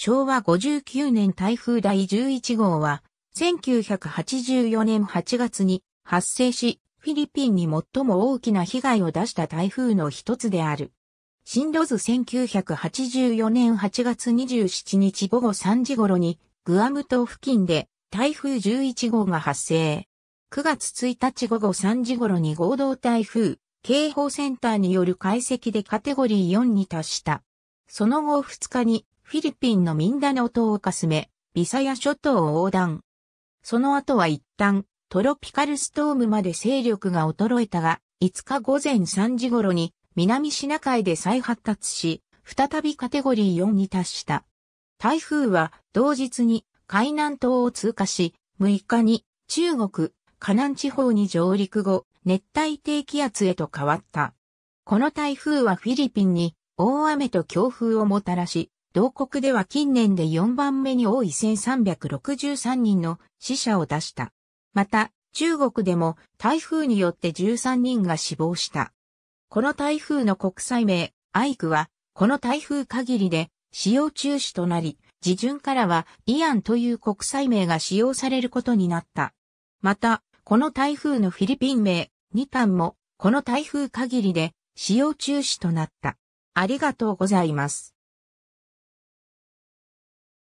昭和59年台風第11号は、1984年8月に発生し、フィリピンに最も大きな被害を出した台風の一つである。進路図1984年8月27日午後3時頃に、グアム島付近で台風11号が発生。9月1日午後3時頃に合同台風警報センターによる解析でカテゴリー4に達した。その後2日にフィリピンのミンダナオ島をかすめ、ビサヤ諸島を横断。その後は一旦、トロピカルストームまで勢力が衰えたが、5日午前3時頃に南シナ海で再発達し、再びカテゴリー4に達した。台風は同日に海南島を通過し、6日に中国、河南地方に上陸後、熱帯低気圧へと変わった。この台風はフィリピンに大雨と強風をもたらし、同国では近年で4番目に多い1363人の死者を出した。また、中国でも台風によって13人が死亡した。この台風の国際名、アイクは、この台風限りで使用中止となり、自順からはイアンという国際名が使用されることになった。また、この台風のフィリピン名、ニタンも、この台風限りで使用中止となった。ありがとうございます。